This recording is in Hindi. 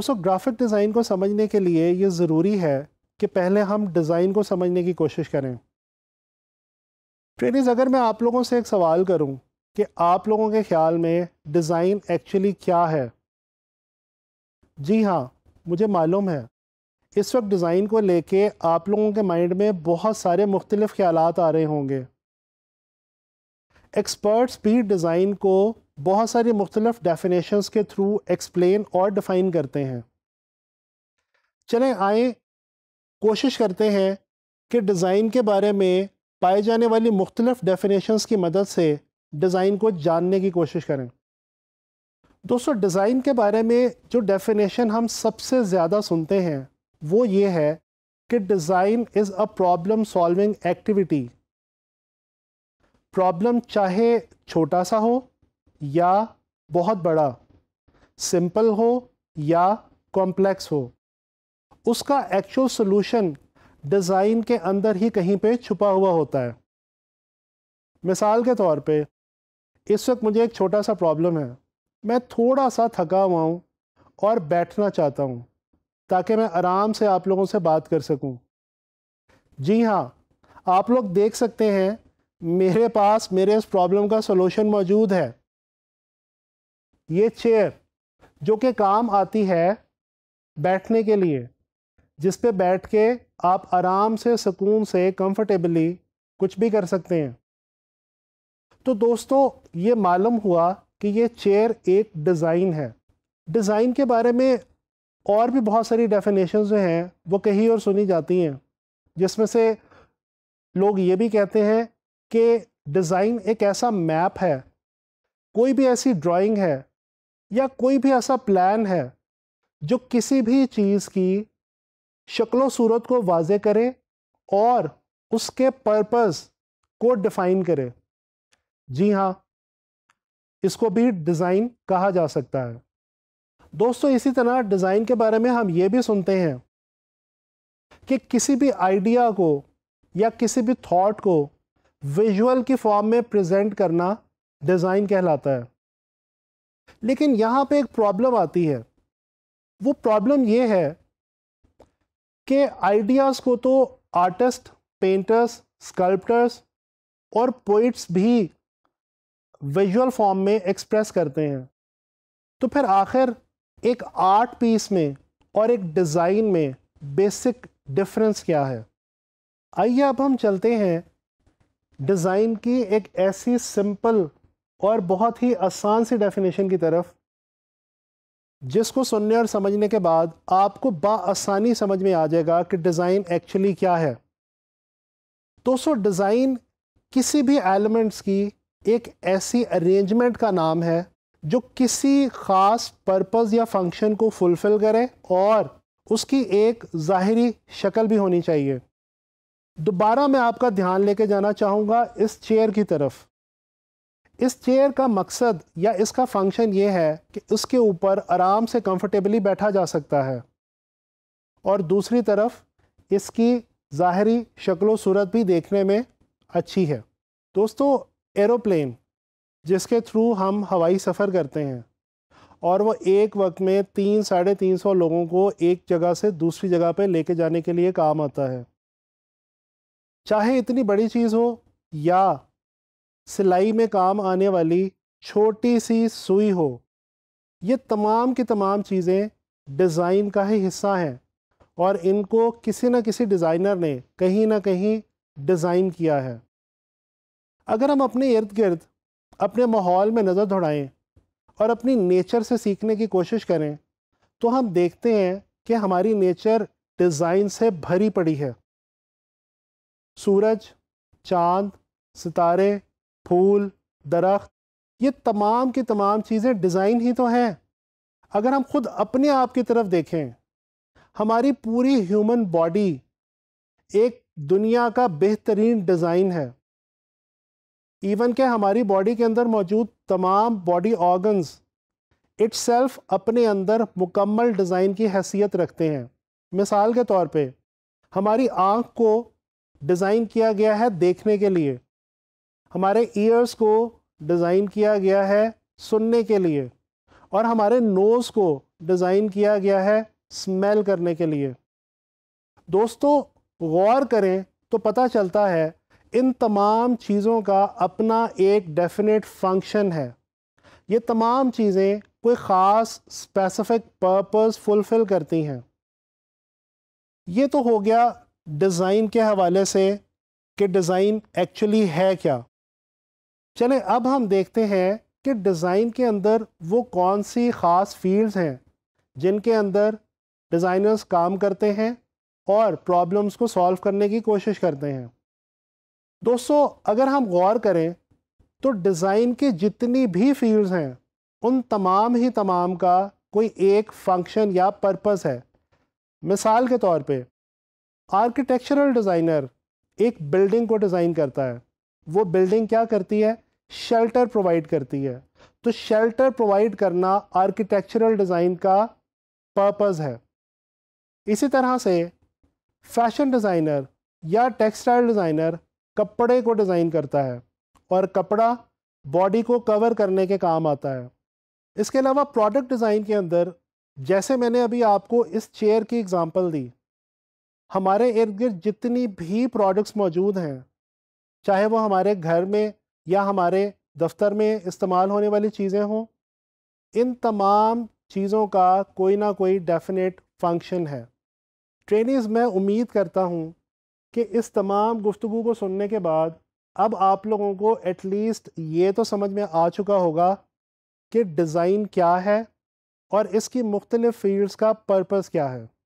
दोस्तों ग्राफिक डिज़ाइन को समझने के लिए ये ज़रूरी है कि पहले हम डिज़ाइन को समझने की कोशिश करें ट्रेनिज अगर मैं आप लोगों से एक सवाल करूं कि आप लोगों के ख्याल में डिज़ाइन एक्चुअली क्या है जी हाँ मुझे मालूम है इस वक्त डिज़ाइन को लेके आप लोगों के माइंड में बहुत सारे मुख्तलिफ़ ख्याल आ रहे होंगे एक्सपर्ट्स भी डिज़ाइन को बहुत सारी मुख्तलफ़ डेफिनेशन के थ्रू एक्सप्लेन और डिफ़ाइन करते हैं चलें आए कोशिश करते हैं कि डिज़ाइन के बारे में पाए जाने वाली मुख्तलफ़ डेफिनेशन की मदद से डिज़ाइन को जानने की कोशिश करें दोस्तों डिज़ाइन के बारे में जो डेफिनेशन हम सबसे ज़्यादा सुनते हैं वो ये है कि design is a problem solving activity problem चाहे छोटा सा हो या बहुत बड़ा सिंपल हो या कॉम्प्लेक्स हो उसका एक्चुअल सॉल्यूशन डिज़ाइन के अंदर ही कहीं पे छुपा हुआ होता है मिसाल के तौर पे इस वक्त मुझे एक छोटा सा प्रॉब्लम है मैं थोड़ा सा थका हुआ हूँ और बैठना चाहता हूँ ताकि मैं आराम से आप लोगों से बात कर सकूँ जी हाँ आप लोग देख सकते हैं मेरे पास मेरे इस प्रॉब्लम का सोल्यूशन मौजूद है ये चेयर जो कि काम आती है बैठने के लिए जिस पे बैठ के आप आराम से सुकून से कंफर्टेबली कुछ भी कर सकते हैं तो दोस्तों ये मालूम हुआ कि ये चेयर एक डिज़ाइन है डिज़ाइन के बारे में और भी बहुत सारी डेफिनेशन जो हैं वो कही और सुनी जाती हैं जिसमें से लोग ये भी कहते हैं कि डिज़ाइन एक ऐसा मैप है कोई भी ऐसी ड्राइंग है या कोई भी ऐसा प्लान है जो किसी भी चीज़ की शक्लो सूरत को वाज करे और उसके पर्पस को डिफ़ाइन करे जी हाँ इसको भी डिज़ाइन कहा जा सकता है दोस्तों इसी तरह डिज़ाइन के बारे में हम ये भी सुनते हैं कि किसी भी आइडिया को या किसी भी थॉट को विजुअल की फॉर्म में प्रेजेंट करना डिज़ाइन कहलाता है लेकिन यहाँ पे एक प्रॉब्लम आती है वो प्रॉब्लम ये है कि आइडियाज़ को तो आर्टिस्ट पेंटर्स स्कल्प्टर्स और पोइट्स भी विजुअल फॉर्म में एक्सप्रेस करते हैं तो फिर आखिर एक आर्ट पीस में और एक डिज़ाइन में बेसिक डिफरेंस क्या है आइए अब हम चलते हैं डिज़ाइन की एक ऐसी सिंपल और बहुत ही आसान सी डेफिनेशन की तरफ जिसको सुनने और समझने के बाद आपको आसानी समझ में आ जाएगा कि डिज़ाइन एक्चुअली क्या है तो सो डिज़ाइन किसी भी एलिमेंट्स की एक ऐसी अरेंजमेंट का नाम है जो किसी ख़ास पर्पज़ या फंक्शन को फुलफ़िल करे और उसकी एक ज़ाहरी शक्ल भी होनी चाहिए दोबारा मैं आपका ध्यान लेके जाना चाहूँगा इस चेयर की तरफ इस चेयर का मकसद या इसका फंक्शन ये है कि उसके ऊपर आराम से कंफर्टेबली बैठा जा सकता है और दूसरी तरफ इसकी ज़ाहरी शक्लो सूरत भी देखने में अच्छी है दोस्तों एरोप्लेन जिसके थ्रू हम हवाई सफ़र करते हैं और वो एक वक्त में तीन साढ़े तीन सौ लोगों को एक जगह से दूसरी जगह पर लेके जाने के लिए काम आता है चाहे इतनी बड़ी चीज़ हो या सिलाई में काम आने वाली छोटी सी सुई हो ये तमाम की तमाम चीज़ें डिज़ाइन का ही हिस्सा हैं और इनको किसी न किसी डिज़ाइनर ने कहीं ना कहीं डिज़ाइन किया है अगर हम अपने इर्द गिर्द अपने माहौल में नज़र दौड़ाएँ और अपनी नेचर से सीखने की कोशिश करें तो हम देखते हैं कि हमारी नेचर डिज़ाइन से भरी पड़ी है सूरज चांद सितारे फूल दरख्त ये तमाम की तमाम चीज़ें डिज़ाइन ही तो हैं अगर हम खुद अपने आप की तरफ देखें हमारी पूरी ह्यूमन बॉडी एक दुनिया का बेहतरीन डिज़ाइन है इवन के हमारी बॉडी के अंदर मौजूद तमाम बॉडी ऑर्गन्स इट्सल्फ अपने अंदर मुकम्मल डिज़ाइन की हैसियत रखते हैं मिसाल के तौर पे हमारी आँख को डिज़ाइन किया गया है देखने के लिए हमारे ईयर्स को डिज़ाइन किया गया है सुनने के लिए और हमारे नोज़ को डिज़ाइन किया गया है स्मेल करने के लिए दोस्तों गौर करें तो पता चलता है इन तमाम चीज़ों का अपना एक डेफिनेट फंक्शन है ये तमाम चीज़ें कोई ख़ास स्पेसिफिक पर्पस फुलफ़िल करती हैं ये तो हो गया डिज़ाइन के हवाले से कि डिज़ाइन एक्चुअली है क्या चले अब हम देखते हैं कि डिज़ाइन के अंदर वो कौन सी ख़ास फील्ड्स हैं जिनके अंदर डिज़ाइनर्स काम करते हैं और प्रॉब्लम्स को सॉल्व करने की कोशिश करते हैं दोस्तों अगर हम गौर करें तो डिज़ाइन के जितनी भी फील्ड्स हैं उन तमाम ही तमाम का कोई एक फंक्शन या पर्पस है मिसाल के तौर पे आर्किटेक्चरल डिज़ाइनर एक बिल्डिंग को डिज़ाइन करता है वो बिल्डिंग क्या करती है शेल्टर प्रोवाइड करती है तो शेल्टर प्रोवाइड करना आर्किटेक्चरल डिज़ाइन का पर्पस है इसी तरह से फैशन डिज़ाइनर या टेक्सटाइल डिज़ाइनर कपड़े को डिज़ाइन करता है और कपड़ा बॉडी को कवर करने के काम आता है इसके अलावा प्रोडक्ट डिज़ाइन के अंदर जैसे मैंने अभी आपको इस चेयर की एग्ज़ाम्पल दी हमारे इर्द गिर्द जितनी भी प्रोडक्ट्स मौजूद हैं चाहे वो हमारे घर में या हमारे दफ्तर में इस्तेमाल होने वाली चीज़ें हों इन तमाम चीज़ों का कोई ना कोई डेफिनेट फंक्शन है ट्रेनिज़ मैं उम्मीद करता हूँ कि इस तमाम गुफ्तु को सुनने के बाद अब आप लोगों को एटलीस्ट ये तो समझ में आ चुका होगा कि डिज़ाइन क्या है और इसकी मुख्तलिफ़ फील्ड्स का पर्पस क्या है